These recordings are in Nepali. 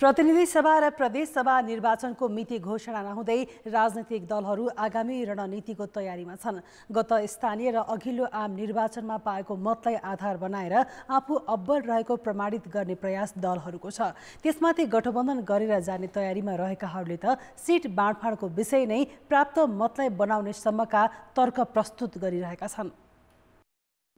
प्रतिनिधि सभा र प्रदेश सभा निर्वाचनको मिति घोषणा नहुँदै राजनैतिक दलहरू आगामी रणनीतिको तयारीमा छन् गत स्थानीय र अघिल्लो आम निर्वाचनमा पाएको मतलाई आधार बनाएर आफू अब्बल रहेको प्रमाणित गर्ने प्रयास दलहरूको छ त्यसमाथि गठबन्धन गरेर जाने तयारीमा रहेकाहरूले त सिट बाँडफाँडको विषय नै प्राप्त मतलाई बनाउनेसम्मका तर्क प्रस्तुत गरिरहेका छन्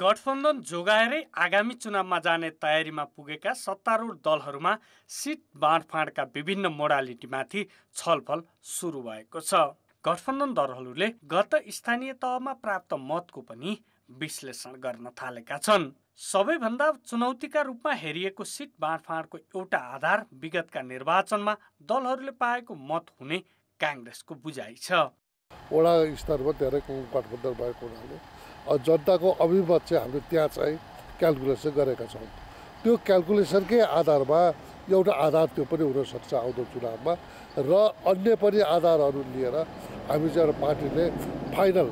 गठबन्धन जोगाएरै आगामी चुनावमा जाने तयारीमा पुगेका सत्तारूढ दलहरूमा सिट बाँडफाँडका विभिन्न मोडालिटीमाथि छलफल सुरु भएको छ गठबन्धन दलहरूले गत स्थानीय तहमा प्राप्त मतको पनि विश्लेषण गर्न थालेका छन् सबैभन्दा चुनौतीका रूपमा हेरिएको सिट बाँडफाँडको एउटा आधार विगतका निर्वाचनमा दलहरूले पाएको मत हुने काङ्ग्रेसको बुझाइ छ वडा स्तरमा धेरै गठबन्धन भएको हुनाले जनताको अभिमत चाहिँ हामीले त्यहाँ चाहिँ क्यालकुलेसन गरेका छौँ त्यो क्यालकुलेसनकै आधारमा एउटा आधार त्यो पनि हुनसक्छ आउँदो चुनावमा र अन्य पनि आधारहरू लिएर हामी चाहिँ एउटा पार्टीले फाइनल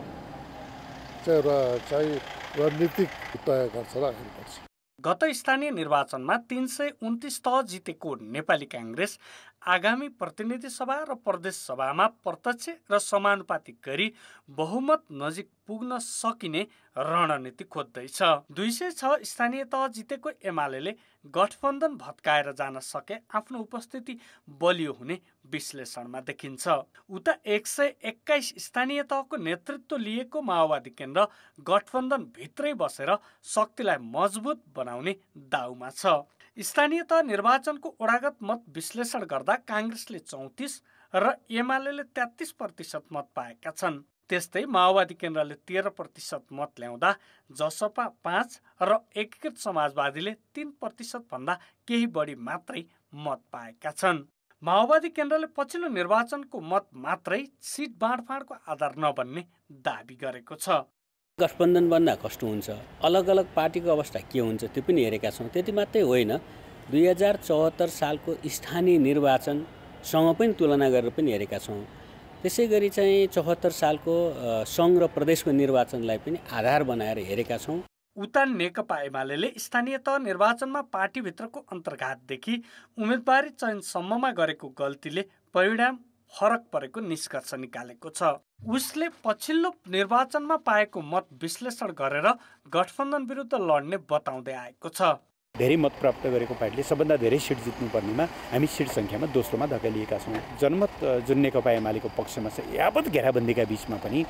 चाहिँ एउटा चाहिँ रणनीतिक तय गर्छ र गत स्थानीय निर्वाचनमा तिन सय उन्तिस तह जितेको नेपाली काङ्ग्रेस आगामी प्रतिनिधि सभा र प्रदेश सभामा प्रत्यक्ष र समानुपातिक गरी बहुमत नजिक पुग्न सकिने रणनीति खोज्दैछ दुई सय छ स्थानीय तह जितेको एमाले गठबन्धन भत्काएर जान सके आफ्नो उपस्थिति बलियो हुने विश्लेषणमा देखिन्छ उता एक सय एक्काइस स्थानीय तहको नेतृत्व लिएको माओवादी केन्द्र गठबन्धनभित्रै बसेर शक्तिलाई मजबुत बनाउने दाउमा छ स्थानीय तह निर्वाचनको ओडागत मत विश्लेषण गर्दा काङ्ग्रेसले चौतिस र एमाले तेत्तिस प्रतिशत मत पाएका छन् त्यस्तै माओवादी केन्द्रले तेह्र प्रतिशत मत ल्याउँदा जसपा पाँच र एकीकृत समाजवादीले तिन प्रतिशतभन्दा केही बढी मात्रै मत पाएका छन् माओवादी केन्द्रले पछिल्लो निर्वाचनको मत मात्रै सिट बाँडफाँडको आधार नबन्ने दावी गरेको छ गठबन्धन बन्दा कस्तो हुन्छ अलग अलग पार्टीको अवस्था के हुन्छ त्यो पनि हेरेका छौँ त्यति मात्रै होइन दुई हजार चौहत्तर सालको स्थानीय निर्वाचनसँग पनि तुलना गरेर पनि हेरेका छौँ त्यसै गरी चाहिँ चौहत्तर सालको सङ्घ र प्रदेशको निर्वाचनलाई पनि आधार बनाएर हेरेका छौँ उता नेकपा एमाले स्थानीय तह निर्वाचनमा पार्टीभित्रको अन्तर्घातदेखि उम्मेदवारी चयनसम्ममा गरेको गल्तीले परिणाम फरक परेको निष्कर्ष निकालेको छ उसले पछिल्लो निर्वाचनमा पाएको मत विश्लेषण गरेर गठबन्धन विरुद्ध लड्ने बताउँदै आएको छ धेरै मत प्राप्त गरेको पार्टीले सबभन्दा धेरै सिट जित्नुपर्नेमा हामी सिट सङ्ख्यामा दोस्रोमा धकेलिएका छौँ जनमत जुन नेकपा एमालेको पक्षमा चाहिँ यावत घेराबन्दीका बिचमा पनि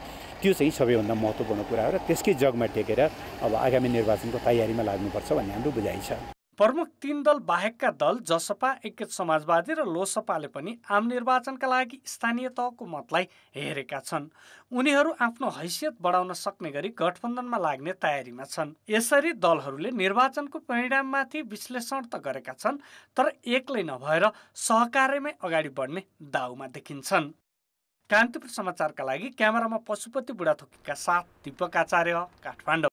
त्यो चाहिँ सबैभन्दा महत्त्वपूर्ण कुरा हो र त्यसकै जगमा टेकेर अब आगामी निर्वाचनको तयारीमा लाग्नुपर्छ भन्ने हाम्रो बुझाइ छ प्रमुख तीन दल बाहेकका दल जसपा एकीकृत समाजवादी र लोसपाले पनि आम निर्वाचनका लागि स्थानीय तहको मतलाई हेरेका छन् उनीहरू आफ्नो हैसियत बढाउन सक्ने गरी गठबन्धनमा लाग्ने तयारीमा छन् यसरी दलहरूले निर्वाचनको परिणाममाथि विश्लेषण त गरेका छन् तर एक्लै नभएर सहकार्यमै अगाडि बढ्ने दाउमा देखिन्छन् कान्तिपुर समाचारका लागि क्यामेरामा पशुपति बुढाथोकीका साथ दिपक आचार्य काठमाडौँ